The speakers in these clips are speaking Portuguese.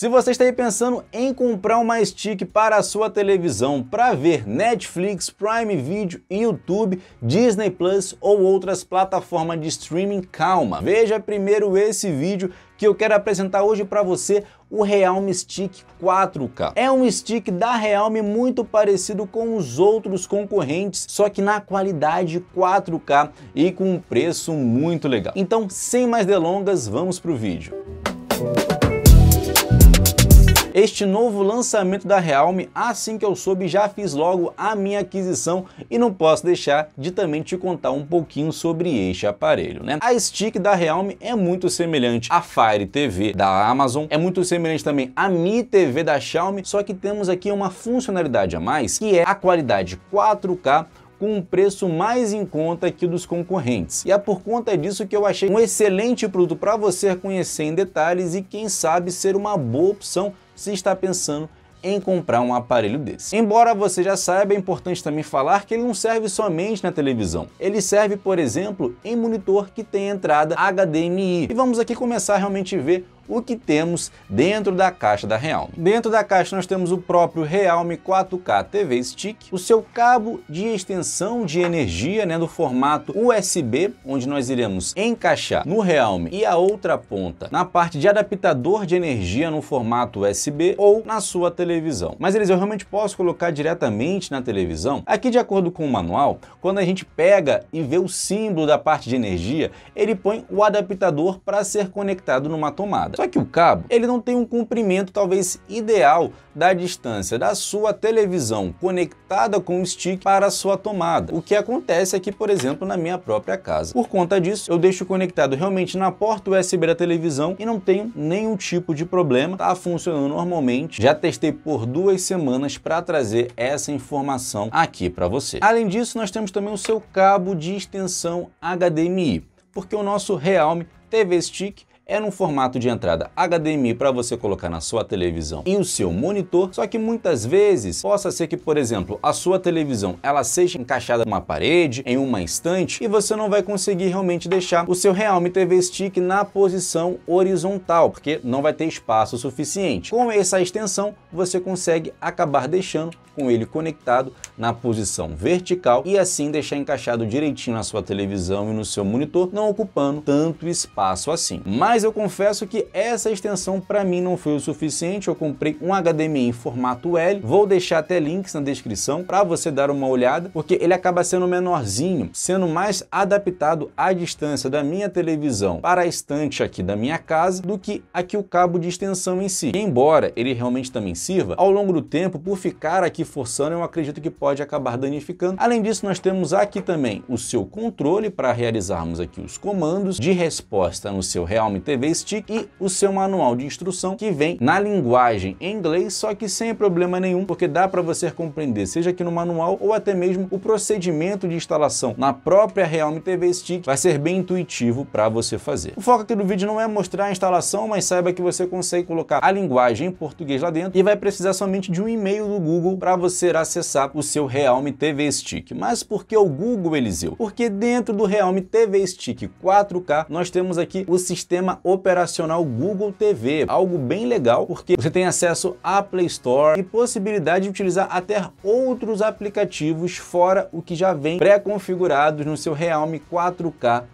Se você está aí pensando em comprar uma stick para a sua televisão para ver Netflix, Prime Video, YouTube, Disney Plus ou outras plataformas de streaming, calma. Veja primeiro esse vídeo que eu quero apresentar hoje para você o Realme Stick 4K. É um stick da Realme muito parecido com os outros concorrentes, só que na qualidade 4K e com um preço muito legal. Então, sem mais delongas, vamos para o vídeo este novo lançamento da Realme, assim que eu soube já fiz logo a minha aquisição e não posso deixar de também te contar um pouquinho sobre este aparelho, né? A stick da Realme é muito semelhante à Fire TV da Amazon, é muito semelhante também à Mi TV da Xiaomi, só que temos aqui uma funcionalidade a mais, que é a qualidade 4K com um preço mais em conta que o dos concorrentes. E é por conta disso que eu achei um excelente produto para você conhecer em detalhes e quem sabe ser uma boa opção se está pensando em comprar um aparelho desse. Embora você já saiba, é importante também falar que ele não serve somente na televisão. Ele serve, por exemplo, em monitor que tem entrada HDMI. E vamos aqui começar a realmente ver o que temos dentro da caixa da Realme. Dentro da caixa nós temos o próprio Realme 4K TV Stick, o seu cabo de extensão de energia né, do formato USB, onde nós iremos encaixar no Realme e a outra ponta na parte de adaptador de energia no formato USB ou na sua televisão. Mas eles eu realmente posso colocar diretamente na televisão? Aqui de acordo com o manual, quando a gente pega e vê o símbolo da parte de energia, ele põe o adaptador para ser conectado numa tomada. Só que o cabo, ele não tem um comprimento talvez ideal da distância da sua televisão conectada com o stick para a sua tomada. O que acontece aqui, é por exemplo, na minha própria casa. Por conta disso, eu deixo conectado realmente na porta USB da televisão e não tenho nenhum tipo de problema, tá funcionando normalmente. Já testei por duas semanas para trazer essa informação aqui para você. Além disso, nós temos também o seu cabo de extensão HDMI, porque o nosso Realme TV Stick é num formato de entrada HDMI para você colocar na sua televisão e o seu monitor, só que muitas vezes possa ser que, por exemplo, a sua televisão ela seja encaixada numa parede, em uma estante, e você não vai conseguir realmente deixar o seu Realme TV Stick na posição horizontal, porque não vai ter espaço suficiente. Com essa extensão, você consegue acabar deixando com ele conectado na posição vertical e assim deixar encaixado direitinho na sua televisão e no seu monitor, não ocupando tanto espaço assim. Mas mas eu confesso que essa extensão para mim não foi o suficiente, eu comprei um HDMI em formato L, vou deixar até links na descrição para você dar uma olhada, porque ele acaba sendo menorzinho, sendo mais adaptado à distância da minha televisão para a estante aqui da minha casa do que aqui o cabo de extensão em si. E embora ele realmente também sirva, ao longo do tempo, por ficar aqui forçando, eu acredito que pode acabar danificando. Além disso, nós temos aqui também o seu controle para realizarmos aqui os comandos de resposta no seu Realme TV Stick e o seu manual de instrução que vem na linguagem em inglês, só que sem problema nenhum, porque dá para você compreender, seja aqui no manual ou até mesmo o procedimento de instalação na própria Realme TV Stick, vai ser bem intuitivo para você fazer. O foco aqui do vídeo não é mostrar a instalação, mas saiba que você consegue colocar a linguagem em português lá dentro e vai precisar somente de um e-mail do Google para você acessar o seu Realme TV Stick. Mas por que o Google, Eliseu? Porque dentro do Realme TV Stick 4K, nós temos aqui o sistema sistema operacional Google TV, algo bem legal porque você tem acesso à Play Store e possibilidade de utilizar até outros aplicativos fora o que já vem pré-configurados no seu Realme 4K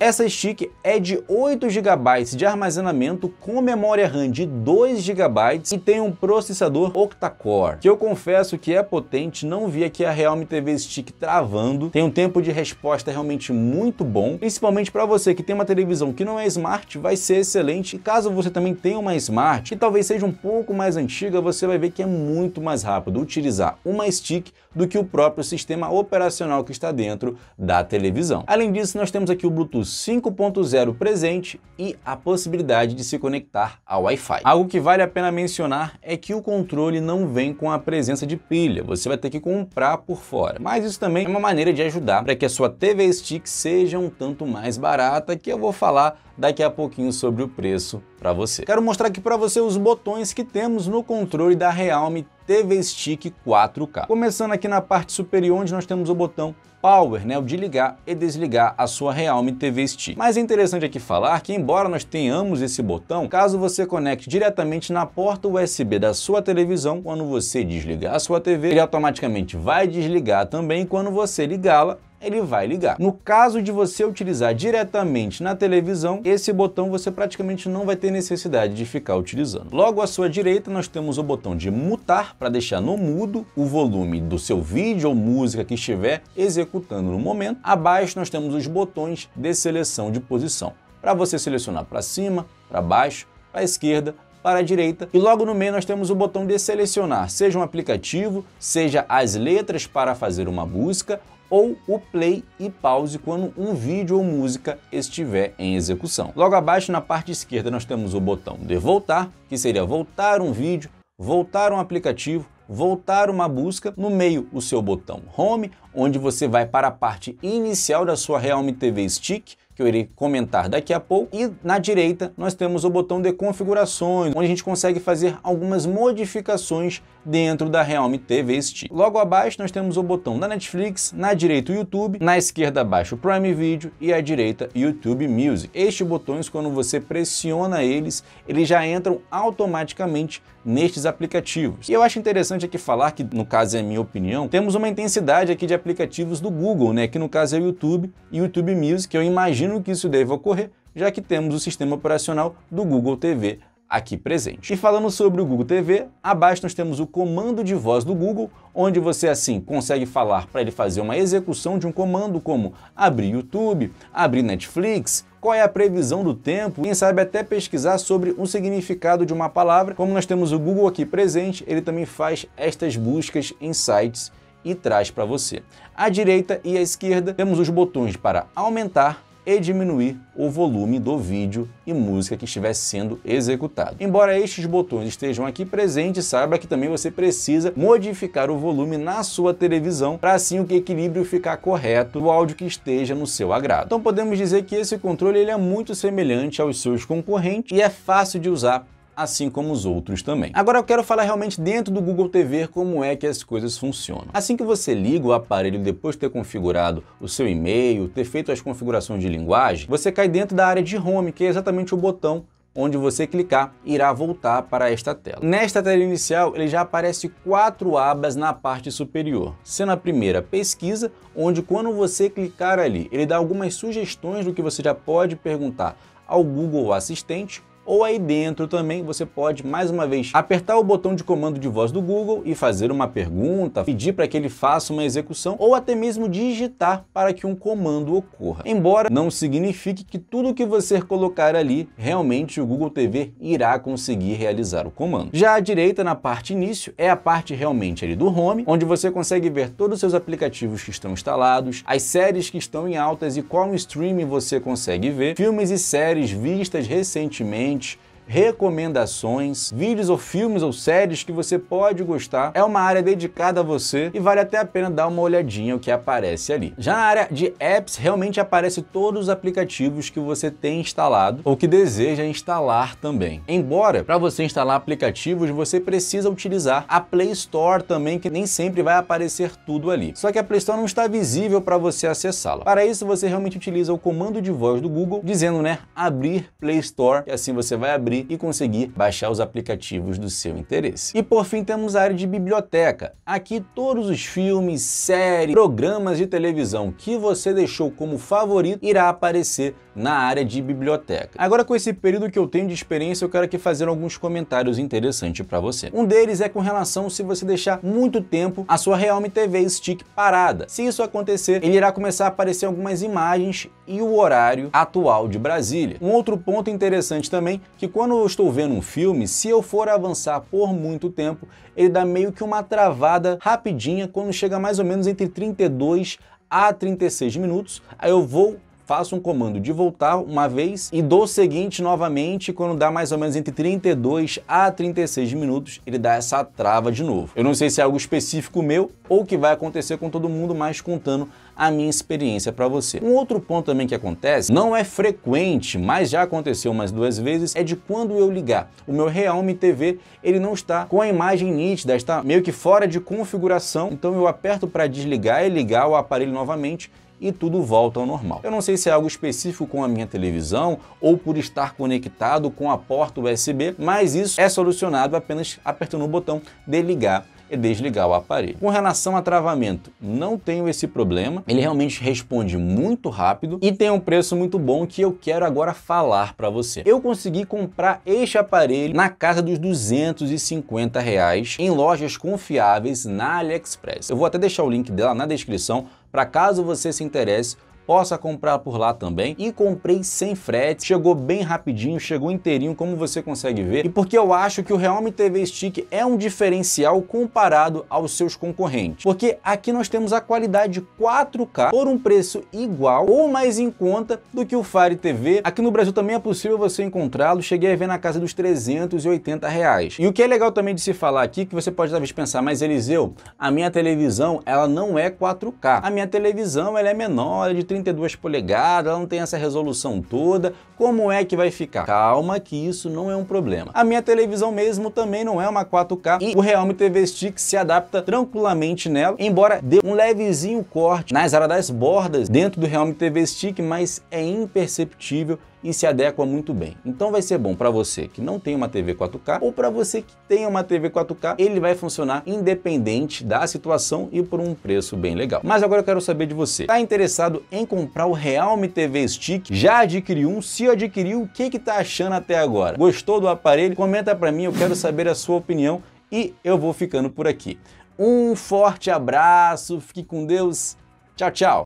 essa stick é de 8 GB de armazenamento com memória RAM de 2 GB e tem um processador octa-core, que eu confesso que é potente, não vi aqui a Realme TV Stick travando, tem um tempo de resposta realmente muito bom, principalmente para você que tem uma televisão que não é smart, vai ser excelente, e caso você também tenha uma smart, que talvez seja um pouco mais antiga, você vai ver que é muito mais rápido utilizar uma stick do que o próprio sistema operacional que está dentro da televisão. Além disso, nós temos temos aqui o Bluetooth 5.0 presente e a possibilidade de se conectar ao Wi-Fi. Algo que vale a pena mencionar é que o controle não vem com a presença de pilha, você vai ter que comprar por fora. Mas isso também é uma maneira de ajudar para que a sua TV Stick seja um tanto mais barata, que eu vou falar daqui a pouquinho sobre o preço para você. Quero mostrar aqui para você os botões que temos no controle da Realme TV Stick 4K. Começando aqui na parte superior onde nós temos o botão Power, né, o de ligar e desligar a sua Realme TV Stick. Mas é interessante aqui falar que embora nós tenhamos esse botão, caso você conecte diretamente na porta USB da sua televisão, quando você desligar a sua TV, ele automaticamente vai desligar também quando você ligá-la ele vai ligar. No caso de você utilizar diretamente na televisão, esse botão você praticamente não vai ter necessidade de ficar utilizando. Logo à sua direita nós temos o botão de mutar para deixar no mudo o volume do seu vídeo ou música que estiver executando no momento. Abaixo nós temos os botões de seleção de posição, para você selecionar para cima, para baixo, para a esquerda, para a direita e logo no meio nós temos o botão de selecionar, seja um aplicativo, seja as letras para fazer uma busca ou o play e pause quando um vídeo ou música estiver em execução. Logo abaixo, na parte esquerda, nós temos o botão de voltar, que seria voltar um vídeo, voltar um aplicativo, voltar uma busca, no meio o seu botão Home, onde você vai para a parte inicial da sua Realme TV Stick, que eu irei comentar daqui a pouco. E na direita nós temos o botão de configurações, onde a gente consegue fazer algumas modificações dentro da Realme TV Stick. Logo abaixo nós temos o botão da Netflix, na direita o YouTube, na esquerda abaixo o Prime Video e à direita YouTube Music. Estes botões, quando você pressiona eles, eles já entram automaticamente nestes aplicativos. E eu acho interessante aqui falar que, no caso é a minha opinião, temos uma intensidade aqui de aplicativos do Google, né? que no caso é o YouTube e YouTube Music, eu imagino imagino que isso deva ocorrer, já que temos o sistema operacional do Google TV aqui presente. E falando sobre o Google TV, abaixo nós temos o comando de voz do Google, onde você assim consegue falar para ele fazer uma execução de um comando como abrir YouTube, abrir Netflix, qual é a previsão do tempo, quem sabe até pesquisar sobre um significado de uma palavra. Como nós temos o Google aqui presente, ele também faz estas buscas em sites e traz para você. À direita e à esquerda temos os botões para aumentar e diminuir o volume do vídeo e música que estiver sendo executado. Embora estes botões estejam aqui presentes, saiba que também você precisa modificar o volume na sua televisão para assim o equilíbrio ficar correto o áudio que esteja no seu agrado. Então podemos dizer que esse controle ele é muito semelhante aos seus concorrentes e é fácil de usar assim como os outros também. Agora eu quero falar realmente dentro do Google TV como é que as coisas funcionam. Assim que você liga o aparelho depois de ter configurado o seu e-mail, ter feito as configurações de linguagem, você cai dentro da área de home, que é exatamente o botão onde você clicar irá voltar para esta tela. Nesta tela inicial, ele já aparece quatro abas na parte superior, sendo a primeira pesquisa, onde quando você clicar ali, ele dá algumas sugestões do que você já pode perguntar ao Google Assistente ou aí dentro também você pode, mais uma vez, apertar o botão de comando de voz do Google e fazer uma pergunta, pedir para que ele faça uma execução ou até mesmo digitar para que um comando ocorra. Embora não signifique que tudo que você colocar ali, realmente o Google TV irá conseguir realizar o comando. Já à direita, na parte início, é a parte realmente ali do home, onde você consegue ver todos os seus aplicativos que estão instalados, as séries que estão em altas e qual streaming você consegue ver, filmes e séries vistas recentemente, change recomendações, vídeos ou filmes ou séries que você pode gostar. É uma área dedicada a você e vale até a pena dar uma olhadinha o que aparece ali. Já na área de apps, realmente aparece todos os aplicativos que você tem instalado ou que deseja instalar também. Embora, para você instalar aplicativos, você precisa utilizar a Play Store também, que nem sempre vai aparecer tudo ali. Só que a Play Store não está visível para você acessá-la. Para isso, você realmente utiliza o comando de voz do Google, dizendo, né, abrir Play Store, e assim você vai abrir descobrir e conseguir baixar os aplicativos do seu interesse. E por fim temos a área de biblioteca. Aqui todos os filmes, séries, programas de televisão que você deixou como favorito irá aparecer na área de biblioteca. Agora com esse período que eu tenho de experiência, eu quero aqui fazer alguns comentários interessantes para você. Um deles é com relação se você deixar muito tempo a sua Realme TV Stick parada. Se isso acontecer, ele irá começar a aparecer algumas imagens e o horário atual de Brasília. Um outro ponto interessante também, que quando eu estou vendo um filme, se eu for avançar por muito tempo, ele dá meio que uma travada rapidinha quando chega mais ou menos entre 32 a 36 minutos, aí eu vou faço um comando de voltar uma vez e dou o seguinte novamente, quando dá mais ou menos entre 32 a 36 minutos, ele dá essa trava de novo. Eu não sei se é algo específico meu ou que vai acontecer com todo mundo, mas contando a minha experiência para você. Um outro ponto também que acontece, não é frequente, mas já aconteceu umas duas vezes, é de quando eu ligar o meu Realme TV, ele não está com a imagem nítida, está meio que fora de configuração, então eu aperto para desligar e ligar o aparelho novamente e tudo volta ao normal. Eu não sei se é algo específico com a minha televisão ou por estar conectado com a porta USB, mas isso é solucionado apenas apertando o botão de ligar é desligar o aparelho. Com relação a travamento, não tenho esse problema, ele realmente responde muito rápido e tem um preço muito bom que eu quero agora falar para você. Eu consegui comprar este aparelho na casa dos 250 reais em lojas confiáveis na AliExpress. Eu vou até deixar o link dela na descrição para caso você se interesse possa comprar por lá também. E comprei sem frete, chegou bem rapidinho, chegou inteirinho, como você consegue ver. E porque eu acho que o Realme TV Stick é um diferencial comparado aos seus concorrentes. Porque aqui nós temos a qualidade 4K por um preço igual ou mais em conta do que o Fire TV. Aqui no Brasil também é possível você encontrá-lo, cheguei a ver na casa dos 380 reais. E o que é legal também de se falar aqui, que você pode talvez pensar, mas Eliseu, a minha televisão ela não é 4K. A minha televisão ela é menor, é de 30 32 polegadas, ela não tem essa resolução toda, como é que vai ficar? Calma que isso não é um problema. A minha televisão mesmo também não é uma 4K e o Realme TV Stick se adapta tranquilamente nela, embora dê um levezinho corte nas áreas das bordas dentro do Realme TV Stick, mas é imperceptível e se adequa muito bem. Então vai ser bom para você que não tem uma TV 4K ou para você que tem uma TV 4K, ele vai funcionar independente da situação e por um preço bem legal. Mas agora eu quero saber de você. Tá interessado em comprar o Realme TV Stick? Já adquiriu um? Se adquiriu, o que que tá achando até agora? Gostou do aparelho? Comenta para mim, eu quero saber a sua opinião e eu vou ficando por aqui. Um forte abraço, fique com Deus. Tchau, tchau.